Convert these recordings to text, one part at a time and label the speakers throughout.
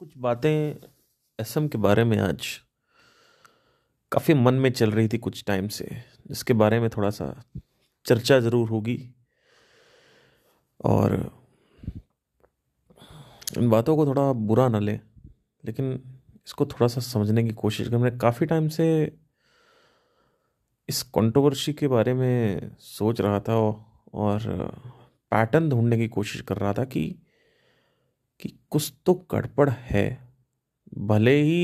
Speaker 1: कुछ बातें एसएम के बारे में आज काफ़ी मन में चल रही थी कुछ टाइम से जिसके बारे में थोड़ा सा चर्चा ज़रूर होगी और इन बातों को थोड़ा बुरा ना लें लेकिन इसको थोड़ा सा समझने की कोशिश कर मैंने काफ़ी टाइम से इस कंट्रोवर्सी के बारे में सोच रहा था और पैटर्न ढूंढने की कोशिश कर रहा था कि कि कुछ तो गड़बड़ है भले ही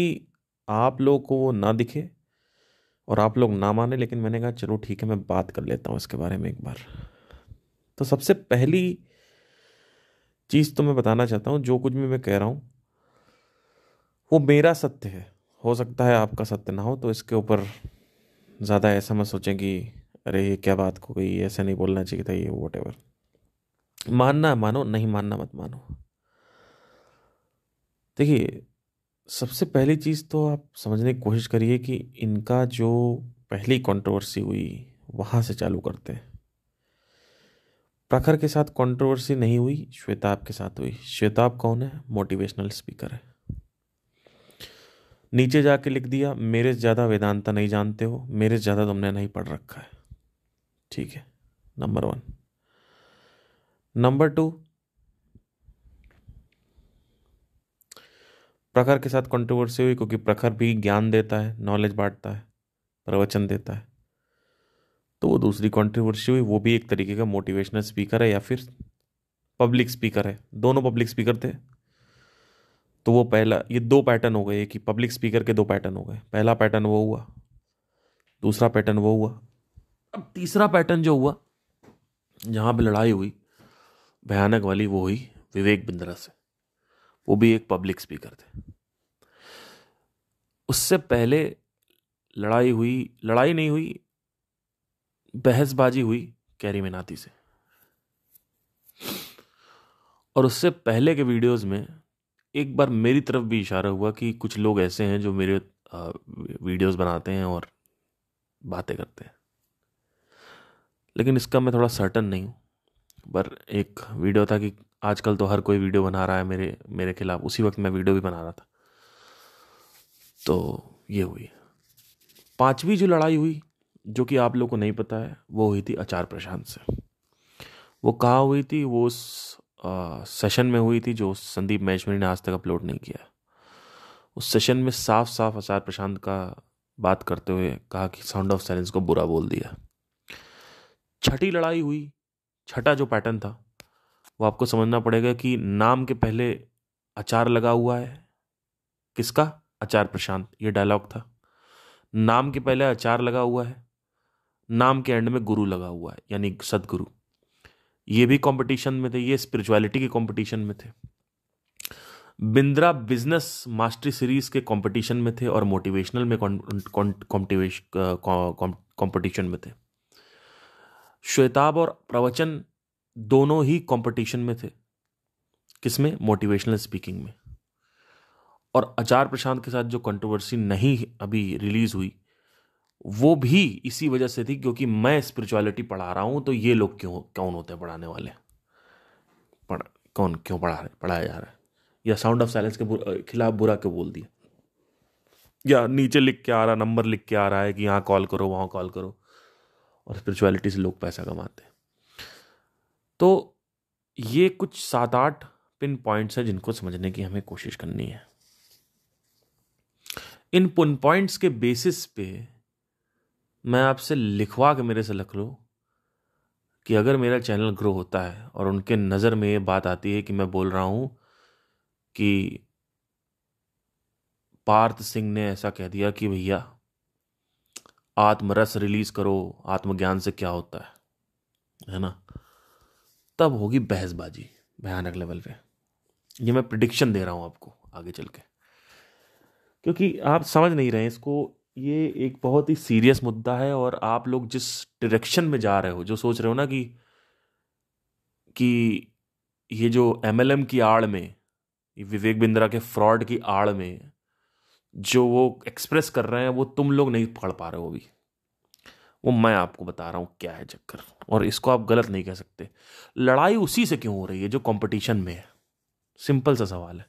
Speaker 1: आप लोग को वो ना दिखे और आप लोग ना माने लेकिन मैंने कहा चलो ठीक है मैं बात कर लेता हूँ इसके बारे में एक बार तो सबसे पहली चीज़ तो मैं बताना चाहता हूँ जो कुछ भी मैं कह रहा हूँ वो मेरा सत्य है हो सकता है आपका सत्य ना हो तो इसके ऊपर ज़्यादा ऐसा मत सोचें कि अरे ये क्या बात को गई ऐसा नहीं बोलना चाहिए था ये वट मानना मानो नहीं मानना मत मानो देखिए सबसे पहली चीज़ तो आप समझने की कोशिश करिए कि इनका जो पहली कंट्रोवर्सी हुई वहाँ से चालू करते हैं प्रखर के साथ कंट्रोवर्सी नहीं हुई श्वेताब के साथ हुई श्वेताब कौन है मोटिवेशनल स्पीकर है नीचे जाके लिख दिया मेरे ज़्यादा वेदांता नहीं जानते हो मेरे ज़्यादा तुमने नहीं पढ़ रखा है ठीक है नंबर वन नंबर टू प्रखर के साथ कंट्रोवर्सी हुई क्योंकि प्रखर भी ज्ञान देता है नॉलेज बांटता है प्रवचन देता है तो वो दूसरी कंट्रोवर्सी हुई वो भी एक तरीके का मोटिवेशनल स्पीकर है या फिर पब्लिक स्पीकर है दोनों पब्लिक स्पीकर थे तो वो पहला ये दो पैटर्न हो गए कि पब्लिक स्पीकर के दो पैटर्न हो गए पहला पैटर्न वो हुआ दूसरा पैटर्न वो हुआ अब तीसरा पैटर्न जो हुआ जहाँ पर लड़ाई हुई भयानक वाली वो हुई विवेक बिंद्रा से वो भी एक पब्लिक स्पीकर थे उससे पहले लड़ाई हुई लड़ाई नहीं हुई बहसबाजी हुई कैरी मिनाती से और उससे पहले के वीडियोस में एक बार मेरी तरफ भी इशारा हुआ कि कुछ लोग ऐसे हैं जो मेरे वीडियोस बनाते हैं और बातें करते हैं लेकिन इसका मैं थोड़ा सर्टन नहीं हूँ पर एक वीडियो था कि आजकल तो हर कोई वीडियो बना रहा है मेरे मेरे खिलाफ उसी वक्त मैं वीडियो भी बना रहा था तो ये हुई पांचवी जो लड़ाई हुई जो कि आप लोग को नहीं पता है वो हुई थी आचार प्रशांत से वो कहाँ हुई थी वो उस आ, सेशन में हुई थी जो संदीप मैचमरी ने आज तक अपलोड नहीं किया उस सेशन में साफ साफ आचार प्रशांत का बात करते हुए कहा कि साउंड ऑफ साइलेंस को बुरा बोल दिया छठी लड़ाई हुई छठा जो पैटर्न था वो आपको समझना पड़ेगा कि नाम के पहले अचार लगा हुआ है किसका अचार प्रशांत ये डायलॉग था नाम के पहले अचार लगा हुआ है नाम के एंड में गुरु लगा हुआ है यानी सदगुरु ये भी कंपटीशन में थे ये स्पिरिचुअलिटी के कंपटीशन में थे बिंद्रा बिजनेस मास्टरी सीरीज के कंपटीशन में थे और मोटिवेशनल में कंपटीशन uh, में थे श्वेताब और प्रवचन दोनों ही कंपटीशन में थे किसमें मोटिवेशनल स्पीकिंग में और आचार प्रशांत के साथ जो कंट्रोवर्सी नहीं अभी रिलीज हुई वो भी इसी वजह से थी क्योंकि मैं स्पिरिचुअलिटी पढ़ा रहा हूं तो ये लोग क्यों कौन होते हैं पढ़ाने वाले पढ़ कौन क्यों पढ़ा रहे पढ़ाया जा रहा है या साउंड ऑफ साइलेंस के खिलाफ बुरा क्यों बोल दिया या नीचे लिख के आ रहा नंबर लिख के आ रहा है कि यहाँ कॉल करो वहाँ कॉल करो और स्पिरिचुअलिटी से लोग पैसा कमाते हैं तो ये कुछ सात आठ पिन पॉइंट्स हैं जिनको समझने की हमें कोशिश करनी है इन पिन पॉइंट्स के बेसिस पे मैं आपसे लिखवा के मेरे से लख लो कि अगर मेरा चैनल ग्रो होता है और उनके नज़र में ये बात आती है कि मैं बोल रहा हूँ कि पार्थ सिंह ने ऐसा कह दिया कि भैया आत्मरस रिलीज़ करो आत्मज्ञान से क्या होता है है ना तब होगी बहसबाजी भयानक लेवल पे ये मैं प्रडिक्शन दे रहा हूँ आपको आगे चल के क्योंकि आप समझ नहीं रहे इसको ये एक बहुत ही सीरियस मुद्दा है और आप लोग जिस डायरेक्शन में जा रहे हो जो सोच रहे हो ना कि कि ये जो एमएलएम की आड़ में विवेक बिंद्रा के फ्रॉड की आड़ में जो वो एक्सप्रेस कर रहे हैं वो तुम लोग नहीं पकड़ पा रहे हो अभी वो मैं आपको बता रहा हूँ क्या है चक्कर और इसको आप गलत नहीं कह सकते लड़ाई उसी से क्यों हो रही है जो कंपटीशन में है सिंपल सा सवाल है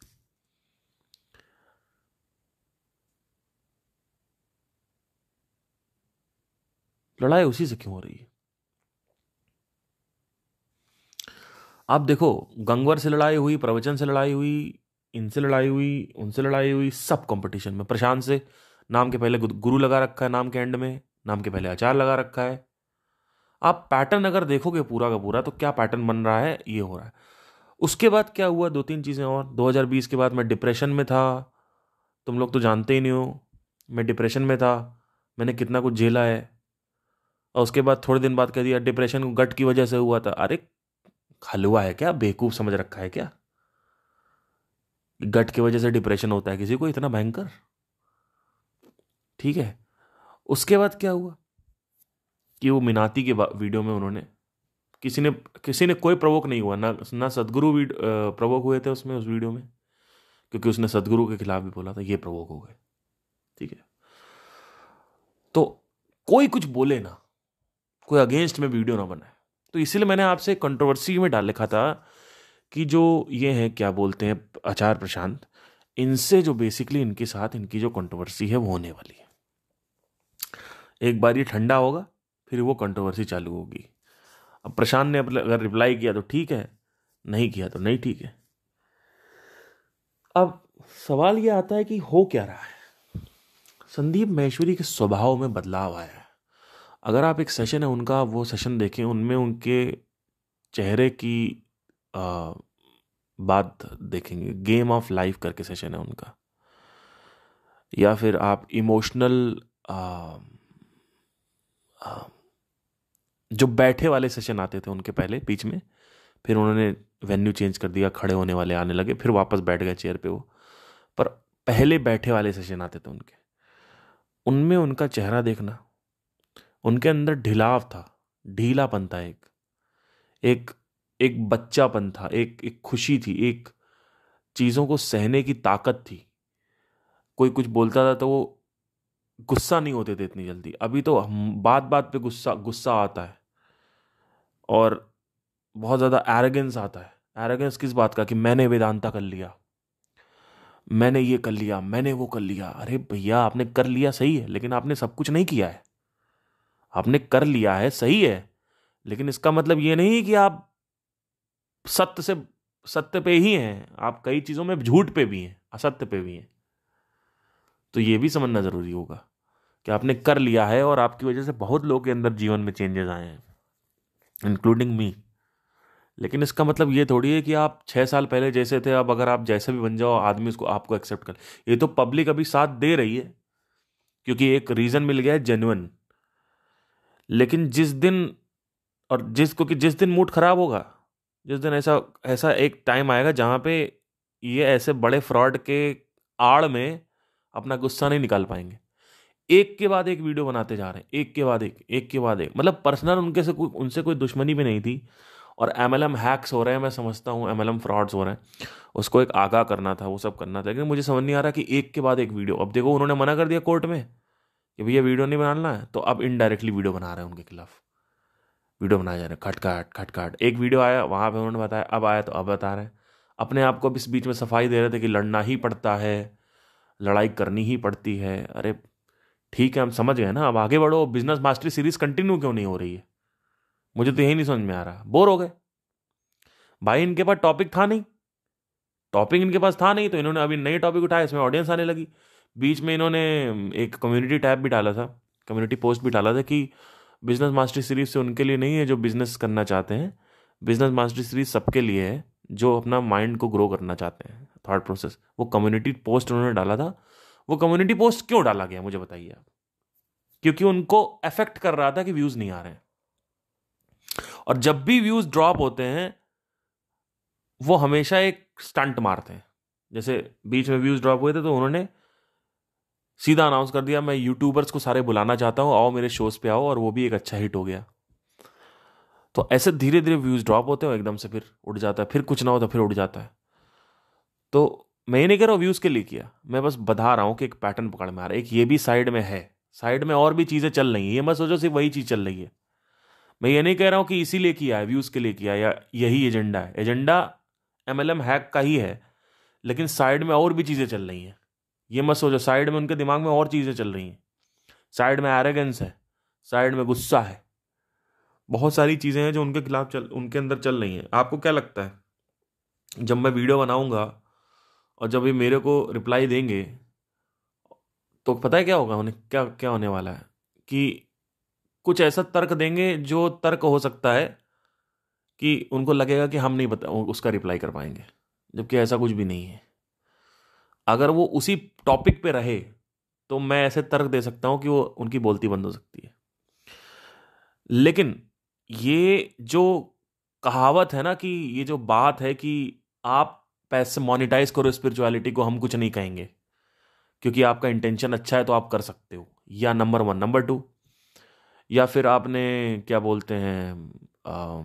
Speaker 1: लड़ाई उसी से क्यों हो रही है आप देखो गंगवर से लड़ाई हुई प्रवचन से लड़ाई हुई इनसे लड़ाई हुई उनसे लड़ाई हुई सब कंपटीशन में प्रशांत से नाम के पहले गुरु लगा रखा है नाम के एंड में नाम के पहले अचार लगा रखा है आप पैटर्न अगर देखोगे पूरा का पूरा तो क्या पैटर्न बन रहा है ये हो रहा है उसके बाद क्या हुआ दो तीन चीज़ें और 2020 के बाद मैं डिप्रेशन में था तुम लोग तो जानते ही नहीं हो मैं डिप्रेशन में था मैंने कितना कुछ झेला है और उसके बाद थोड़े दिन बाद कह दिया डिप्रेशन गट की वजह से हुआ था अरे खलुआ है क्या बेवकूफ़ समझ रखा है क्या गट की वजह से डिप्रेशन होता है किसी को इतना भयंकर ठीक है उसके बाद क्या हुआ कि वो मिनाती के वीडियो में उन्होंने किसी ने किसी ने कोई प्रवोक नहीं हुआ ना ना सदगुरु प्रवोक हुए थे उसमें उस वीडियो में क्योंकि उसने सदगुरु के खिलाफ भी बोला था ये प्रवोक हो गए ठीक है तो कोई कुछ बोले ना कोई अगेंस्ट में वीडियो ना बनाए तो इसीलिए मैंने आपसे कंट्रोवर्सी में डाल लिखा था कि जो ये हैं क्या बोलते हैं आचार प्रशांत इनसे जो बेसिकली इनके साथ इनकी जो कंट्रोवर्सी है वो होने वाली है एक बार ये ठंडा होगा फिर वो कंट्रोवर्सी चालू होगी अब प्रशांत ने अगर रिप्लाई किया तो ठीक है नहीं किया तो नहीं ठीक है अब सवाल ये आता है कि हो क्या रहा है संदीप महेश्वरी के स्वभाव में बदलाव आया है अगर आप एक सेशन है उनका वो सेशन देखें उनमें उनके चेहरे की आ, बात देखेंगे गेम ऑफ लाइफ करके सेशन है उनका या फिर आप इमोशनल जो बैठे वाले सेशन आते थे उनके पहले बीच में फिर उन्होंने वेन्यू चेंज कर दिया खड़े होने वाले आने लगे फिर वापस बैठ गए चेयर पे वो पर पहले बैठे वाले सेशन आते थे उनके उनमें उनका चेहरा देखना उनके अंदर ढिलाव था ढीलापन था एक एक एक बच्चापन था एक एक खुशी थी एक चीज़ों को सहने की ताकत थी कोई कुछ बोलता था तो वो गुस्सा नहीं होते थे इतनी जल्दी अभी तो हम बात बात पे गुस्सा गुस्सा आता है और बहुत ज़्यादा एरोगेंस आता है एरोगेंस किस बात का कि मैंने वेदांता कर लिया मैंने ये कर लिया मैंने वो कर लिया अरे भैया आपने कर लिया सही है लेकिन आपने सब कुछ नहीं किया है आपने कर लिया है सही है लेकिन इसका मतलब ये नहीं कि आप सत्य से सत्य पे ही हैं आप कई चीज़ों में झूठ पे भी हैं असत्य पे भी हैं तो ये भी समझना ज़रूरी होगा कि आपने कर लिया है और आपकी वजह से बहुत लोगों के अंदर जीवन में चेंजेस आए हैं इंक्लूडिंग मी लेकिन इसका मतलब ये थोड़ी है कि आप छः साल पहले जैसे थे अब अगर आप जैसे भी बन जाओ आदमी उसको आपको एक्सेप्ट कर ये तो पब्लिक अभी साथ दे रही है क्योंकि एक रीज़न मिल गया है जेन्युन लेकिन जिस दिन और जिस क्योंकि जिस दिन मूड ख़राब होगा जिस दिन ऐसा ऐसा एक टाइम आएगा जहाँ पे ये ऐसे बड़े फ्रॉड के आड़ में अपना गुस्सा नहीं निकाल पाएंगे एक के बाद एक वीडियो बनाते जा रहे हैं एक के बाद एक एक के बाद एक मतलब पर्सनल उनके से कोई उनसे कोई दुश्मनी भी नहीं थी और एम एल एम हैक्स हो रहे हैं मैं समझता हूँ एम एल एम फ्रॉड्स हो रहे हैं उसको एक आगाह करना था वो सब करना था लेकिन मुझे समझ नहीं आ रहा कि एक के बाद एक वीडियो अब देखो उन्होंने मना कर दिया कोर्ट में कि भैया वीडियो नहीं बनाना है तो अब इनडायरेक्टली वीडियो बना रहे हैं उनके खिलाफ वीडियो बनाए जा रहे हैं खटखाट खटखाट एक वीडियो आया वहाँ पर उन्होंने बताया अब आया तो अब बता रहे हैं अपने आप को अब इस बीच में सफाई दे रहे थे कि लड़ना ही पड़ता है लड़ाई करनी ही पड़ती है अरे ठीक है हम समझ गए ना अब आगे बढ़ो बिजनेस मास्टरी सीरीज कंटिन्यू क्यों नहीं हो रही है मुझे तो यही नहीं समझ में आ रहा बोर हो गए भाई इनके पास टॉपिक था नहीं टॉपिक इनके पास था नहीं तो इन्होंने अभी नए टॉपिक उठाया इसमें ऑडियंस आने लगी बीच में इन्होंने एक कम्युनिटी टैब भी डाला था कम्युनिटी पोस्ट भी डाला था कि बिजनेस मास्टरी सीरीज से उनके लिए नहीं है जो बिजनेस करना चाहते हैं बिजनेस मास्टरी सीरीज सबके लिए है जो अपना माइंड को ग्रो करना चाहते हैं थाट प्रोसेस वो कम्युनिटी पोस्ट उन्होंने डाला था वो कम्युनिटी पोस्ट क्यों डाला गया मुझे बताइए आप क्योंकि उनको अफेक्ट कर रहा था कि व्यूज नहीं आ रहे हैं और जब भी व्यूज ड्रॉप होते हैं वो हमेशा एक स्टंट मारते हैं जैसे बीच में व्यूज ड्रॉप हुए थे तो उन्होंने सीधा अनाउंस कर दिया मैं यूट्यूबर्स को सारे बुलाना चाहता हूं आओ मेरे शोज पे आओ और वो भी एक अच्छा हिट हो गया तो ऐसे धीरे धीरे व्यूज ड्रॉप होते हैं एकदम से फिर उड़ जाता है फिर कुछ ना हो तो फिर उड़ जाता है तो मैं ये नहीं कह रहा हूँ व्यूज़ के लिए किया मैं बस बता रहा हूँ कि एक पैटर्न पकड़ में आ रहा है एक ये भी साइड में है साइड में और भी चीज़ें चल रही हैं ये मत सोचो सिर्फ वही चीज़ चल रही है मैं ये नहीं कह रहा हूँ कि इसीलिए किया है व्यूज़ के लिए किया या यही एजेंडा है agenda M L M hack का ही है लेकिन साइड में और भी चीज़ें चल रही हैं ये मत सोचो साइड में उनके दिमाग में और चीज़ें चल रही हैं साइड में एरेगेंस है साइड में गुस्सा है बहुत सारी चीज़ें हैं जो उनके खिलाफ चल उनके अंदर चल रही हैं आपको क्या लगता है जब मैं वीडियो बनाऊंगा और जब ये मेरे को रिप्लाई देंगे तो पता है क्या होगा उन्हें क्या क्या होने वाला है कि कुछ ऐसा तर्क देंगे जो तर्क हो सकता है कि उनको लगेगा कि हम नहीं बता उसका रिप्लाई कर पाएंगे जबकि ऐसा कुछ भी नहीं है अगर वो उसी टॉपिक पे रहे तो मैं ऐसे तर्क दे सकता हूँ कि वो उनकी बोलती बंद हो सकती है लेकिन ये जो कहावत है ना कि ये जो बात है कि आप पैसे मोनिटाइज करो स्पिरिचुअलिटी को हम कुछ नहीं कहेंगे क्योंकि आपका इंटेंशन अच्छा है तो आप कर सकते हो या नंबर वन नंबर टू या फिर आपने क्या बोलते हैं आ,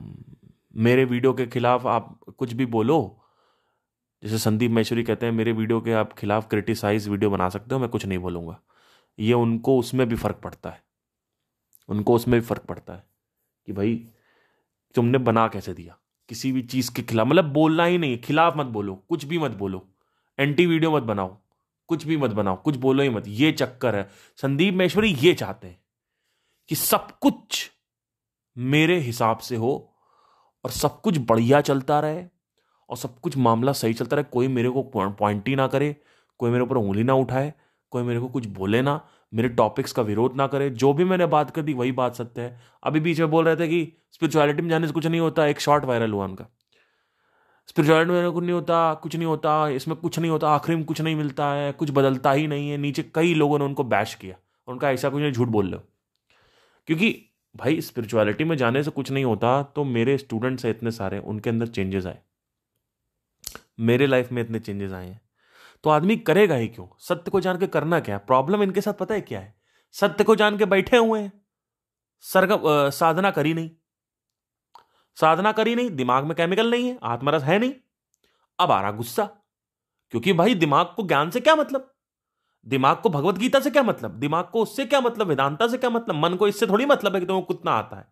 Speaker 1: मेरे वीडियो के खिलाफ आप कुछ भी बोलो जैसे संदीप मैश्वरी कहते हैं मेरे वीडियो के आप खिलाफ क्रिटिसाइज वीडियो बना सकते हो मैं कुछ नहीं बोलूँगा ये उनको उसमें भी फ़र्क पड़ता है उनको उसमें भी फ़र्क पड़ता है कि भाई तुमने बना कैसे दिया किसी भी चीज़ के खिलाफ मतलब बोलना ही नहीं खिलाफ मत बोलो कुछ भी मत बोलो एंटी वीडियो मत बनाओ कुछ भी मत बनाओ कुछ बोलो ही मत ये चक्कर है संदीप महेश्वरी ये चाहते हैं कि सब कुछ मेरे हिसाब से हो और सब कुछ बढ़िया चलता रहे और सब कुछ मामला सही चलता रहे कोई मेरे को पॉइंट ही ना करे कोई मेरे ऊपर उंगली ना उठाए कोई मेरे को कुछ बोले ना मेरे टॉपिक्स का विरोध ना करे जो भी मैंने बात कर दी वही बात सत्य है अभी बीच में बोल रहे थे कि स्पिरिचुअलिटी में जाने से कुछ नहीं होता एक शॉर्ट वायरल हुआ उनका स्पिरिचुअलिटी में कुछ नहीं होता कुछ नहीं होता इसमें कुछ नहीं होता आखिरी में कुछ नहीं मिलता है कुछ बदलता ही नहीं है नीचे कई लोगों ने उनको बैश किया उनका ऐसा कुछ नहीं झूठ बोल रहे हो क्योंकि भाई स्पिरिचुअलिटी में जाने से कुछ नहीं होता तो मेरे स्टूडेंट्स हैं इतने सारे उनके अंदर चेंजेस आए मेरे लाइफ में इतने चेंजेस आए हैं तो आदमी करेगा ही क्यों सत्य को जान के करना क्या है प्रॉब्लम इनके साथ पता है क्या है सत्य को जान के बैठे हुए हैं सरगम साधना करी नहीं साधना करी नहीं दिमाग में केमिकल नहीं है आत्मरस है नहीं अब आ रहा गुस्सा क्योंकि भाई दिमाग को ज्ञान से क्या मतलब दिमाग को भगवत गीता से क्या मतलब दिमाग को उससे क्या मतलब वेदांता से क्या मतलब मन को इससे थोड़ी मतलब है कि तुम्हें कितना आता है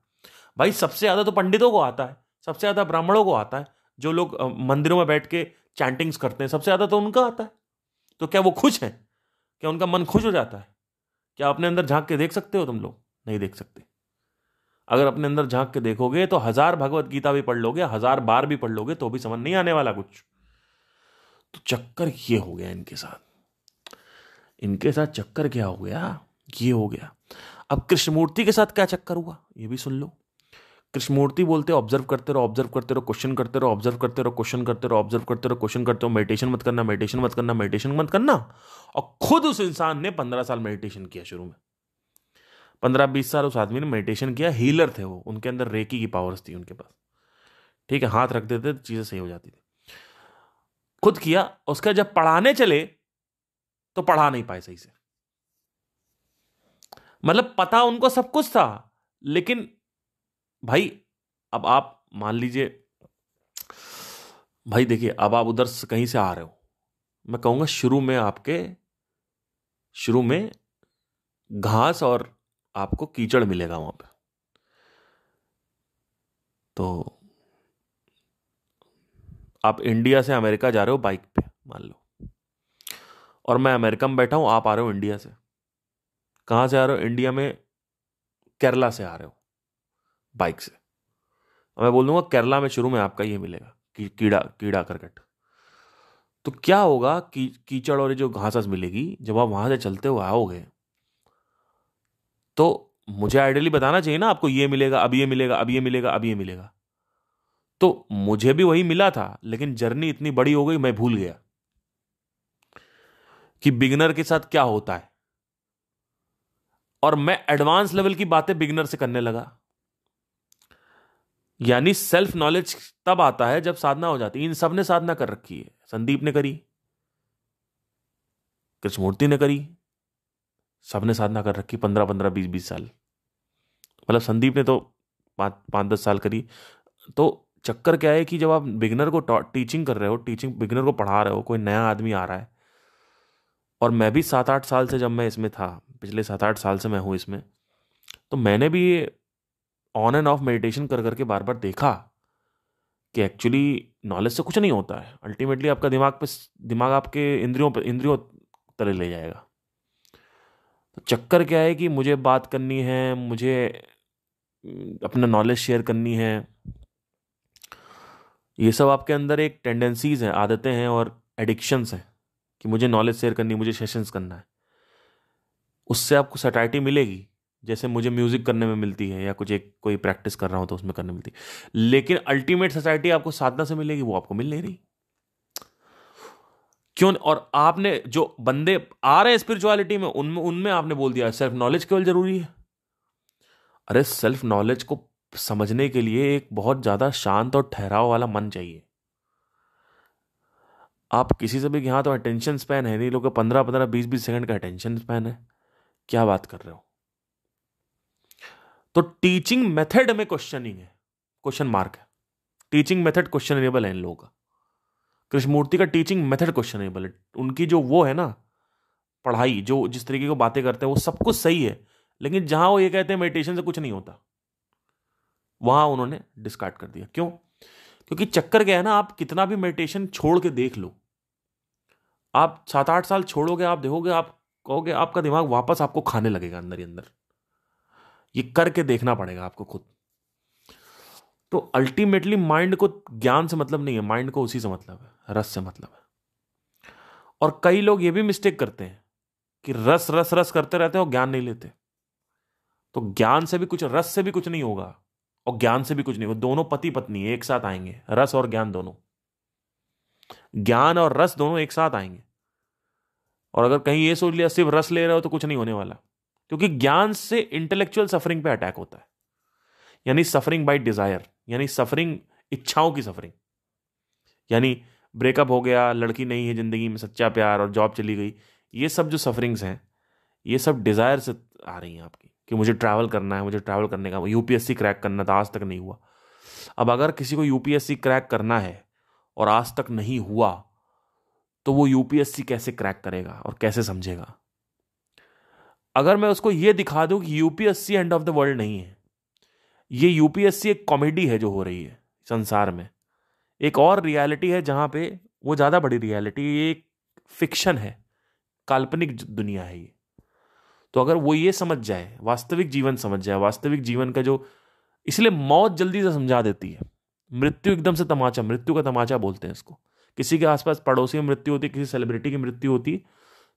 Speaker 1: भाई सबसे ज्यादा तो पंडितों को आता है सबसे ज्यादा ब्राह्मणों को आता है जो लोग मंदिरों में बैठ के चैंटिंग्स करते हैं सबसे ज्यादा तो उनका आता है तो क्या वो खुश हैं क्या उनका मन खुश हो जाता है क्या अपने अंदर झांक के देख सकते हो तुम लोग नहीं देख सकते अगर अपने अंदर झांक के देखोगे तो हजार भगवत गीता भी पढ़ लोगे हजार बार भी पढ़ लोगे तो भी समझ नहीं आने वाला कुछ तो चक्कर ये हो गया इनके साथ इनके साथ चक्कर क्या हो गया ये हो गया अब कृष्णमूर्ति के साथ क्या चक्कर हुआ ये भी सुन लो कृष्णमूर्ति बोलते ऑब्जर्व करते रहो ऑब्जर्व करते रहो क्वेश्चन करते रहो ऑब्जर्व करते रहो क्वेश्चन करते रहो ऑब्जर्व करते रहो क्वेश्चन करते रहो मेडिटेशन मत करना मेडिटेशन मत करना मेडिटेशन मत करना और खुद उस इंसान ने पंद्रह साल मेडिटेशन किया शुरू में पंद्रह बीस साल उस आदमी ने मेडिटेशन किया हीलर थे वो उनके अंदर रेकी की पावर्स थी उनके पास ठीक है हाथ रख देते तो चीज़ें सही हो जाती थी खुद किया उसका जब पढ़ाने चले तो पढ़ा नहीं पाए सही से मतलब पता उनको सब कुछ था लेकिन भाई अब आप मान लीजिए भाई देखिए अब आप उधर से कहीं से आ रहे हो मैं कहूंगा शुरू में आपके शुरू में घास और आपको कीचड़ मिलेगा वहां पे तो आप इंडिया से अमेरिका जा रहे हो बाइक पे मान लो और मैं अमेरिका में बैठा हूं आप आ रहे हो इंडिया से कहां से आ रहे हो इंडिया में केरला से आ रहे हो बाइक से और मैं बोल दूंगा केरला में शुरू में आपका ये मिलेगा की, कीड़ा कीड़ा करकट तो क्या होगा की, कीचड़ और ये जो घास मिलेगी जब आप वहां से चलते हुए आओगे तो मुझे आइडियली बताना चाहिए ना आपको ये मिलेगा अब ये मिलेगा अब ये मिलेगा अब ये मिलेगा तो मुझे भी वही मिला था लेकिन जर्नी इतनी बड़ी हो गई मैं भूल गया कि बिगनर के साथ क्या होता है और मैं एडवांस लेवल की बातें बिगनर से करने लगा यानी सेल्फ नॉलेज तब आता है जब साधना हो जाती है इन सब ने साधना कर रखी है संदीप ने करी कृष्णमूर्ति ने करी सब ने साधना कर रखी पंद्रह पंद्रह बीस बीस साल मतलब संदीप ने तो पाँच पाँच दस साल करी तो चक्कर क्या है कि जब आप बिगनर को टीचिंग कर रहे हो टीचिंग बिगनर को पढ़ा रहे हो कोई नया आदमी आ रहा है और मैं भी सात आठ साल से जब मैं इसमें था पिछले सात आठ साल से मैं हूँ इसमें तो मैंने भी ये ऑन एंड ऑफ मेडिटेशन कर करके बार बार देखा कि एक्चुअली नॉलेज से कुछ नहीं होता है अल्टीमेटली आपका दिमाग पे दिमाग आपके इंद्रियों पर इंद्रियों तले ले जाएगा तो चक्कर क्या है कि मुझे बात करनी है मुझे हम्म, अपना नॉलेज शेयर करनी है ये सब आपके अंदर एक टेंडेंसीज हैं आदतें हैं और एडिक्शंस हैं कि मुझे नॉलेज शेयर करनी मुझे सेशंस करना है उससे आपको सटाइटी मिलेगी जैसे मुझे म्यूज़िक करने में मिलती है या कुछ एक कोई प्रैक्टिस कर रहा हो तो उसमें करने मिलती है लेकिन अल्टीमेट सोसाइटी आपको साधना से मिलेगी वो आपको मिल नहीं रही क्यों और आपने जो बंदे आ रहे हैं स्पिरिचुअलिटी में उनमें उनमें आपने बोल दिया सेल्फ नॉलेज केवल जरूरी है अरे सेल्फ नॉलेज को समझने के लिए एक बहुत ज़्यादा शांत और ठहराव वाला मन चाहिए आप किसी से भी यहां तो अटेंशन स्पैन है नहीं लोग पंद्रह पंद्रह बीस बीस सेकंड का अटेंशन स्पैन है क्या बात कर रहे हो तो टीचिंग मेथड में क्वेश्चनिंग है क्वेश्चन मार्क है टीचिंग मेथड क्वेश्चनेबल है इन लोगों का कृष्णमूर्ति का टीचिंग मेथड क्वेश्चनेबल है उनकी जो वो है ना पढ़ाई जो जिस तरीके की बातें करते हैं वो सब कुछ सही है लेकिन जहां वो ये कहते हैं मेडिटेशन से कुछ नहीं होता वहां उन्होंने डिस्कार्ड कर दिया क्यों क्योंकि चक्कर क्या है ना आप कितना भी मेडिटेशन छोड़ के देख लो आप सात आठ साल छोड़ोगे आप देखोगे आप कहोगे आपका दिमाग वापस आपको खाने लगेगा अंदर ही अंदर ये करके देखना पड़ेगा आपको खुद तो अल्टीमेटली माइंड को ज्ञान से मतलब नहीं है माइंड को उसी से मतलब है रस से मतलब है और कई लोग ये भी मिस्टेक करते हैं कि रस रस रस करते रहते हैं और ज्ञान नहीं लेते तो ज्ञान से भी कुछ रस से भी कुछ नहीं होगा और ज्ञान से भी कुछ नहीं होगा दोनों पति पत्नी एक साथ आएंगे रस और ज्ञान दोनों ज्ञान और रस दोनों एक साथ आएंगे और अगर कहीं ये सोच लिया सिर्फ रस ले रहे हो तो कुछ नहीं होने वाला क्योंकि ज्ञान से इंटेलेक्चुअल सफरिंग पे अटैक होता है यानी सफरिंग बाय डिजायर यानी सफरिंग इच्छाओं की सफरिंग यानी ब्रेकअप हो गया लड़की नहीं है ज़िंदगी में सच्चा प्यार और जॉब चली गई ये सब जो सफरिंग्स हैं ये सब डिज़ायर से आ रही हैं आपकी कि मुझे ट्रैवल करना है मुझे ट्रैवल करने का यूपीएससी क्रैक करना था आज तक नहीं हुआ अब अगर किसी को यूपीएससी क्रैक करना है और आज तक नहीं हुआ तो वो यूपीएससी कैसे क्रैक करेगा और कैसे समझेगा अगर मैं उसको ये दिखा दूं कि UPSC end of the world नहीं है ये यूपीएससी एक कॉमेडी है जो हो रही है संसार में एक और रियलिटी है जहाँ पे वो ज़्यादा बड़ी रियलिटी ये एक फिक्शन है काल्पनिक दुनिया है ये तो अगर वो ये समझ जाए वास्तविक जीवन समझ जाए वास्तविक जीवन का जो इसलिए मौत जल्दी से समझा देती है मृत्यु एकदम से तमाचा मृत्यु का तमाचा बोलते हैं इसको किसी के आसपास पड़ोसी में मृत्यु होती है किसी सेलिब्रिटी की मृत्यु होती है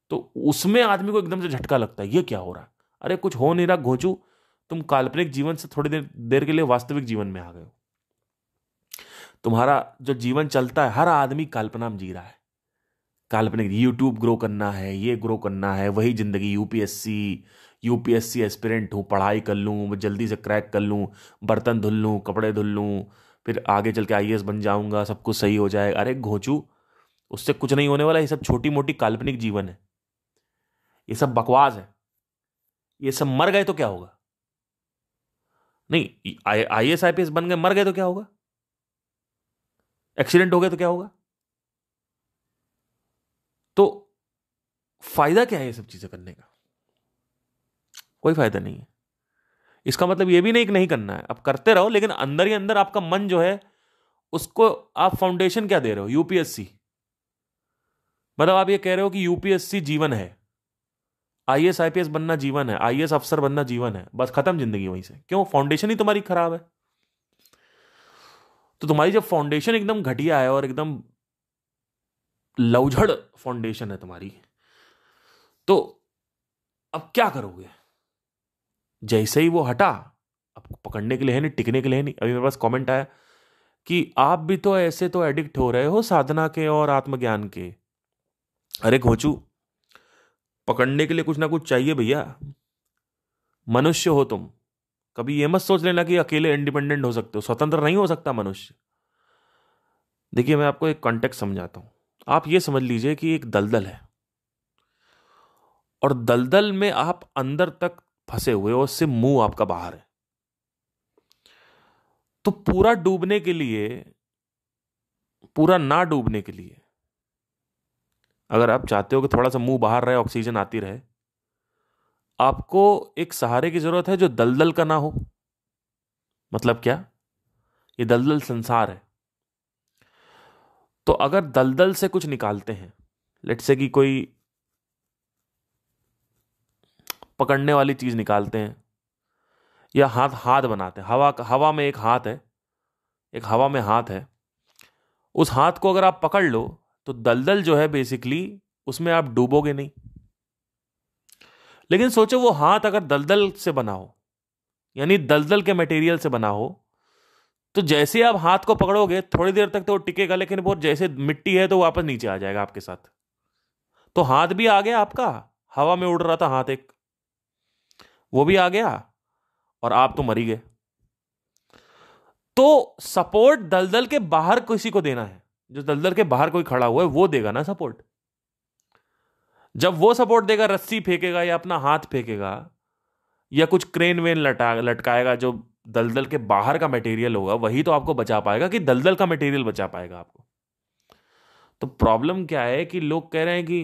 Speaker 1: तो उसमें आदमी को एकदम से झटका लगता है ये क्या हो रहा है अरे कुछ हो नहीं रहा घोचू तुम काल्पनिक जीवन से थोड़ी देर देर के लिए वास्तविक जीवन में आ गए हो तुम्हारा जो जीवन चलता है हर आदमी कल्पना में जी रहा है काल्पनिक यूट्यूब ग्रो करना है ये ग्रो करना है वही ज़िंदगी यूपीएससी यूपीएससी एस्पिरेंट हूँ पढ़ाई कर लूँ जल्दी से क्रैक कर लूँ बर्तन धुल लूँ कपड़े धुल लूँ फिर आगे चल के आई बन जाऊँगा सब कुछ सही हो जाएगा अरे घोचू उससे कुछ नहीं होने वाला ये सब छोटी मोटी काल्पनिक जीवन है ये सब बकवास है ये सब मर गए तो क्या होगा नहीं I S I P S बन गए मर गए तो क्या होगा एक्सीडेंट हो गया तो क्या होगा तो फायदा क्या है ये सब चीजें करने का कोई फायदा नहीं है इसका मतलब ये भी नहीं कि नहीं करना है आप करते रहो लेकिन अंदर ही अंदर आपका मन जो है उसको आप फाउंडेशन क्या दे रहे हो यूपीएससी मतलब आप ये कह रहे हो कि यूपीएससी जीवन है I S I P S बनना जीवन है आई एस अफसर बनना जीवन है बस खत्म जिंदगी वहीं से क्यों फाउंडेशन ही तुम्हारी खराब है तो तुम्हारी जब फाउंडेशन एकदम घटिया है और एकदम लवझड़ फाउंडेशन है तुम्हारी तो अब क्या करोगे जैसे ही वो हटा आपको पकड़ने के लिए है नहीं टिकने के लिए है नहीं अभी मेरे पास कमेंट आया कि आप भी तो ऐसे तो एडिक्ट हो रहे हो साधना के और आत्मज्ञान के अरे घोचू पकड़ने के लिए कुछ ना कुछ चाहिए भैया मनुष्य हो तुम कभी ये मत सोच लेना कि अकेले इंडिपेंडेंट हो सकते हो स्वतंत्र नहीं हो सकता मनुष्य देखिए मैं आपको एक कॉन्टेक्ट समझाता हूं आप ये समझ लीजिए कि एक दलदल है और दलदल में आप अंदर तक फंसे हुए और उससे मुंह आपका बाहर है तो पूरा डूबने के लिए पूरा ना डूबने के लिए अगर आप चाहते हो कि थोड़ा सा मुंह बाहर रहे ऑक्सीजन आती रहे आपको एक सहारे की जरूरत है जो दलदल का ना हो मतलब क्या ये दलदल संसार है तो अगर दलदल से कुछ निकालते हैं लेट से कि कोई पकड़ने वाली चीज निकालते हैं या हाथ हाथ बनाते हैं हवा हवा में एक हाथ है एक हवा में हाथ है उस हाथ को अगर आप पकड़ लो तो दलदल जो है बेसिकली उसमें आप डूबोगे नहीं लेकिन सोचो वो हाथ अगर दलदल से बना हो यानी दलदल के मटेरियल से बना हो तो जैसे आप हाथ को पकड़ोगे थोड़ी देर तक तो वो टिकेगा लेकिन वो जैसे मिट्टी है तो वापस नीचे आ जाएगा आपके साथ तो हाथ भी आ गया आपका हवा में उड़ रहा था हाथ एक वो भी आ गया और आप तो मरी गए तो सपोर्ट दलदल के बाहर किसी को देना है जो दलदल के बाहर कोई खड़ा हुआ है वो देगा ना सपोर्ट जब वो सपोर्ट देगा रस्सी फेंकेगा या अपना हाथ फेंकेगा या कुछ क्रेन वेन लटा लटकाएगा जो दलदल के बाहर का मटेरियल होगा वही तो आपको बचा पाएगा कि दलदल का मटेरियल बचा पाएगा आपको तो प्रॉब्लम क्या है कि लोग कह रहे हैं कि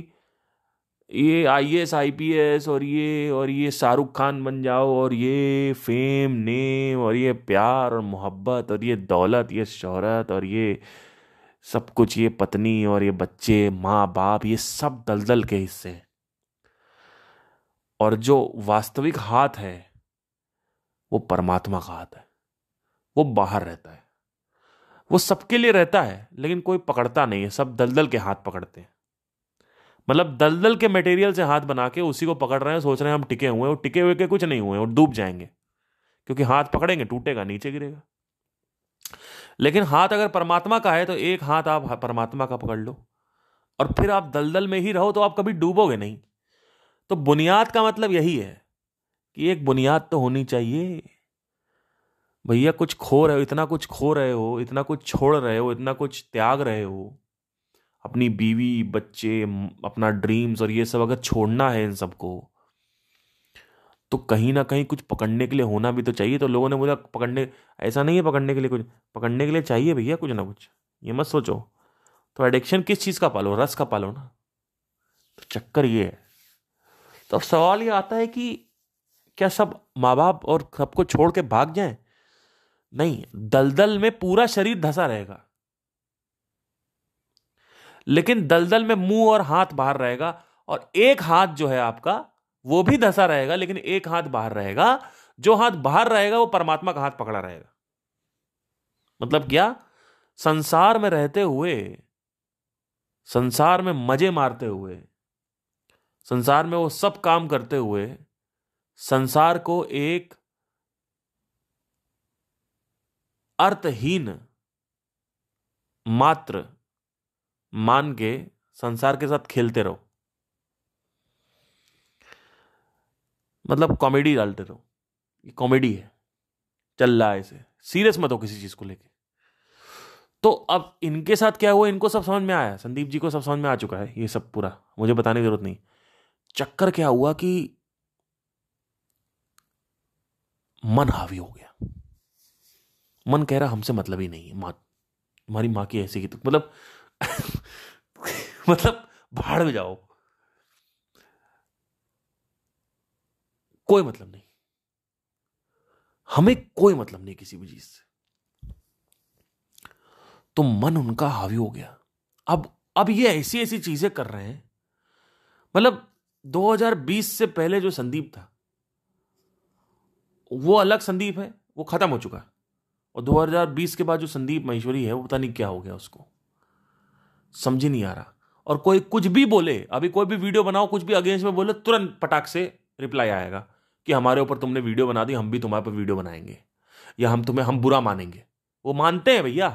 Speaker 1: ये I S I P S और ये और ये शाहरुख खान बन जाओ और ये फेम नेम और ये प्यार और मोहब्बत और ये दौलत ये शहरत और ये सब कुछ ये पत्नी और ये बच्चे माँ बाप ये सब दलदल के हिस्से हैं और जो वास्तविक हाथ है वो परमात्मा का हाथ है वो बाहर रहता है वो सबके लिए रहता है लेकिन कोई पकड़ता नहीं है सब दलदल के हाथ पकड़ते हैं मतलब दलदल के मटेरियल से हाथ बना के उसी को पकड़ रहे हैं सोच रहे हैं हम टिके हुए हैं और टिके हुए के कुछ नहीं हुए और डूब जाएंगे क्योंकि हाथ पकड़ेंगे टूटेगा नीचे गिरेगा लेकिन हाथ अगर परमात्मा का है तो एक हाथ आप परमात्मा का पकड़ लो और फिर आप दलदल में ही रहो तो आप कभी डूबोगे नहीं तो बुनियाद का मतलब यही है कि एक बुनियाद तो होनी चाहिए भैया कुछ खो रहे हो इतना कुछ खो रहे हो इतना कुछ छोड़ रहे हो इतना कुछ त्याग रहे हो अपनी बीवी बच्चे अपना ड्रीम्स और ये सब अगर छोड़ना है इन सबको तो कहीं ना कहीं कुछ पकड़ने के लिए होना भी तो चाहिए तो लोगों ने बोला पकड़ने ऐसा नहीं है पकड़ने के लिए कुछ पकड़ने के लिए चाहिए भैया कुछ ना कुछ ये मत सोचो तो एडिक्शन किस चीज़ का पालो रस का पालो ना तो चक्कर ये है तो अब सवाल ये आता है कि क्या सब माँ बाप और सबको छोड़ के भाग जाए नहीं दलदल में पूरा शरीर धंसा रहेगा लेकिन दलदल में मुंह और हाथ बाहर रहेगा और एक हाथ जो है आपका वो भी धसा रहेगा लेकिन एक हाथ बाहर रहेगा जो हाथ बाहर रहेगा वो परमात्मा का हाथ पकड़ा रहेगा मतलब क्या संसार में रहते हुए संसार में मजे मारते हुए संसार में वो सब काम करते हुए संसार को एक अर्थहीन मात्र मान के संसार के साथ खेलते रहो मतलब कॉमेडी डालते रहो ये कॉमेडी है चल रहा है इसे सीरियस मत हो किसी चीज़ को लेके तो अब इनके साथ क्या हुआ इनको सब समझ में आया संदीप जी को सब समझ में आ चुका है ये सब पूरा मुझे बताने की जरूरत नहीं चक्कर क्या हुआ कि मन हावी हो गया मन कह रहा हमसे मतलब ही नहीं है माँ तुम्हारी माँ की ऐसी की तो- मतलब मतलब भाड़ में जाओ कोई मतलब नहीं हमें कोई मतलब नहीं किसी भी चीज से तो मन उनका हावी हो गया अब अब ये ऐसी ऐसी चीजें कर रहे हैं मतलब 2020 से पहले जो संदीप था वो अलग संदीप है वो खत्म हो चुका और 2020 के बाद जो संदीप महेश्वरी है वो पता नहीं क्या हो गया उसको समझ नहीं आ रहा और कोई कुछ भी बोले अभी कोई भी वीडियो बनाओ कुछ भी अगेंस्ट में बोले तुरंत पटाख से रिप्लाई आएगा कि हमारे ऊपर तुमने वीडियो बना दी हम भी तुम्हारे ऊपर वीडियो बनाएंगे या हम तुम्हें हम बुरा मानेंगे वो मानते हैं भैया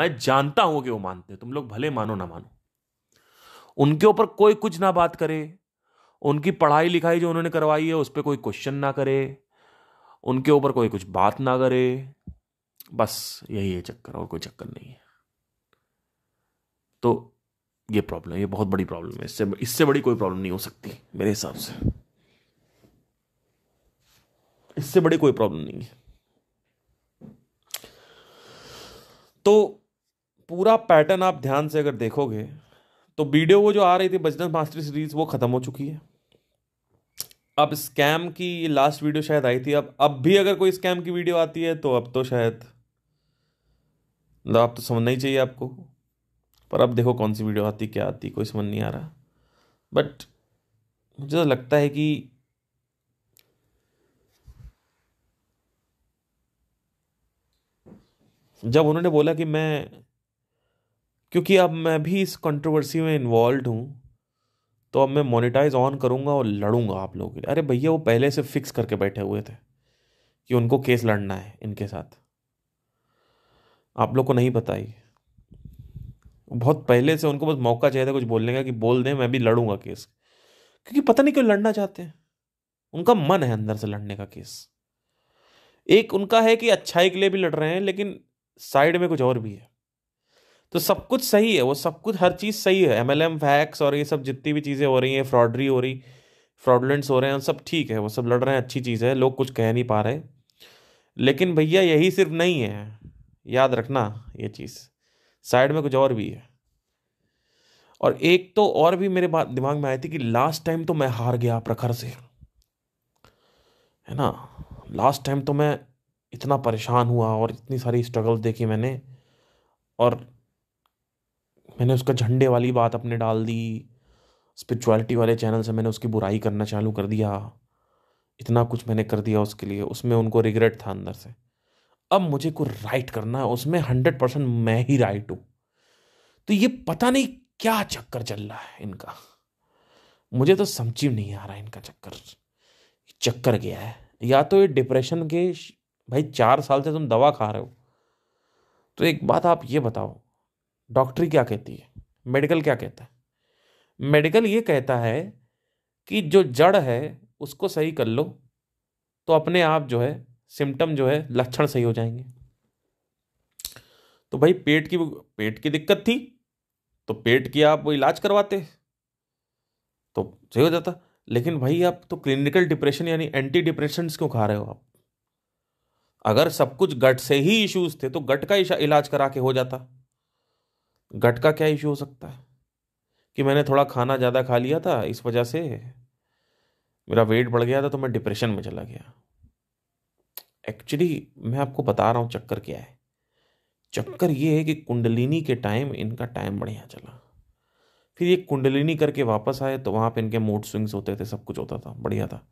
Speaker 1: मैं जानता हूं कि वो मानते हैं तुम लोग भले मानो ना मानो उनके ऊपर कोई कुछ ना बात करे उनकी पढ़ाई लिखाई जो उन्होंने करवाई है उस पर कोई क्वेश्चन ना करे उनके ऊपर कोई कुछ बात ना करे बस यही है चक्कर और कोई चक्कर नहीं है तो ये प्रॉब्लम ये बहुत बड़ी प्रॉब्लम है इससे इससे बड़ी कोई प्रॉब्लम नहीं हो सकती मेरे हिसाब से इससे बड़ी कोई प्रॉब्लम नहीं है तो पूरा पैटर्न आप ध्यान से अगर देखोगे तो वीडियो वो जो आ रही थी बजरंग मास्टरी सीरीज वो ख़त्म हो चुकी है अब स्कैम की ये लास्ट वीडियो शायद आई थी अब अब भी अगर कोई स्कैम की वीडियो आती है तो अब तो शायद मतलब आप तो समझना ही चाहिए आपको पर अब देखो कौन सी वीडियो आती क्या आती कोई समझ नहीं आ रहा बट मुझे तो लगता है कि जब उन्होंने बोला कि मैं क्योंकि अब मैं भी इस कंट्रोवर्सी में इन्वॉल्व हूँ तो अब मैं मोनिटाइज ऑन करूँगा और लड़ूंगा आप लोगों के लिए अरे भैया वो पहले से फिक्स करके बैठे हुए थे कि उनको केस लड़ना है इनके साथ आप लोग को नहीं पता ही बहुत पहले से उनको बस मौका चाहिए था कुछ बोलने का कि बोल दें मैं भी लड़ूंगा केस क्योंकि पता नहीं क्यों लड़ना चाहते हैं उनका मन है अंदर से लड़ने का केस एक उनका है कि अच्छाई के लिए भी लड़ रहे हैं लेकिन साइड में कुछ और भी है तो सब कुछ सही है वो सब कुछ हर चीज़ सही है एम एल एम फैक्स और ये सब जितनी भी चीज़ें हो रही हैं फ्रॉडरी हो रही फ्रॉडलेंट्स हो रहे हैं सब ठीक है वो सब लड़ रहे हैं अच्छी चीज़ है लोग कुछ कह नहीं पा रहे लेकिन भैया यही सिर्फ नहीं है याद रखना ये चीज़ साइड में कुछ और भी है और एक तो और भी मेरे बात दिमाग में आई थी कि लास्ट टाइम तो मैं हार गया प्रखर से है ना लास्ट टाइम तो मैं इतना परेशान हुआ और इतनी सारी स्ट्रगल देखी मैंने और मैंने उसका झंडे वाली बात अपने डाल दी स्पिरिचुअलिटी वाले चैनल से मैंने उसकी बुराई करना चालू कर दिया इतना कुछ मैंने कर दिया उसके लिए उसमें उनको रिग्रेट था अंदर से अब मुझे कुछ राइट करना है उसमें हंड्रेड परसेंट मैं ही राइट हूँ तो ये पता नहीं क्या चक्कर चल रहा है इनका मुझे तो समझ नहीं आ रहा इनका चक्कर चक्कर गया है या तो ये डिप्रेशन के भाई चार साल से तुम दवा खा रहे हो तो एक बात आप ये बताओ डॉक्टरी क्या कहती है मेडिकल क्या कहता है मेडिकल ये कहता है कि जो जड़ है उसको सही कर लो तो अपने आप जो है सिम्टम जो है लक्षण सही हो जाएंगे तो भाई पेट की पेट की दिक्कत थी तो पेट की आप वो इलाज करवाते तो सही हो जाता लेकिन भाई आप तो क्लिनिकल डिप्रेशन यानी एंटी डिप्रेशन क्यों खा रहे हो आप अगर सब कुछ गट से ही इश्यूज थे तो गट का इलाज करा के हो जाता गट का क्या इशू हो सकता है कि मैंने थोड़ा खाना ज़्यादा खा लिया था इस वजह से मेरा वेट बढ़ गया था तो मैं डिप्रेशन में चला गया एक्चुअली मैं आपको बता रहा हूँ चक्कर क्या है चक्कर ये है कि कुंडलिनी के टाइम इनका टाइम बढ़िया चला फिर ये कुंडलिनी करके वापस आए तो वहां पे इनके मूड स्विंग्स होते थे सब कुछ होता था बढ़िया था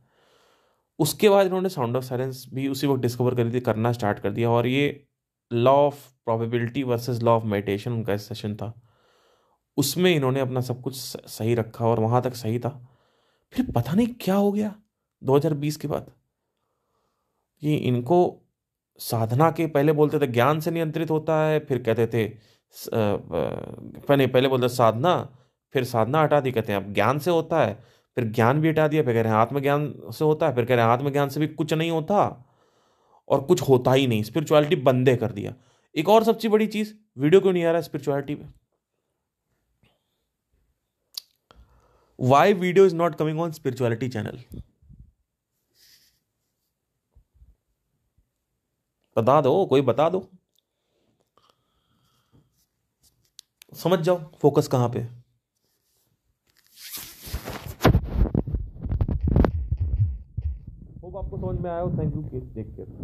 Speaker 1: उसके बाद इन्होंने साउंड ऑफ साइलेंस भी उसी वक्त डिस्कवर करी थी करना स्टार्ट कर दिया और ये law of probability versus law of meditation उनका सेशन था उसमें इन्होंने अपना सब कुछ सही रखा और वहाँ तक सही था फिर पता नहीं क्या हो गया 2020 के बाद कि इनको साधना के पहले बोलते थे ज्ञान से नियंत्रित होता है फिर कहते थे नहीं पहले बोलते साधना फिर साधना हटा दी कहते हैं अब ज्ञान से होता है फिर ज्ञान भी हटा दिया फिर कह रहे हैं आत्मज्ञान से होता है फिर कह रहे हैं आत्मज्ञान से भी कुछ नहीं होता और कुछ होता ही नहीं स्पिरिचुअलिटी बंदे कर दिया एक और सबसे बड़ी चीज वीडियो क्यों नहीं आ रहा स्पिरिचुअलिटी पे why video is not coming on spirituality channel बता दो कोई बता दो समझ जाओ फोकस कहां पे आपको समझ में आया हो थैंक यू टेक केयर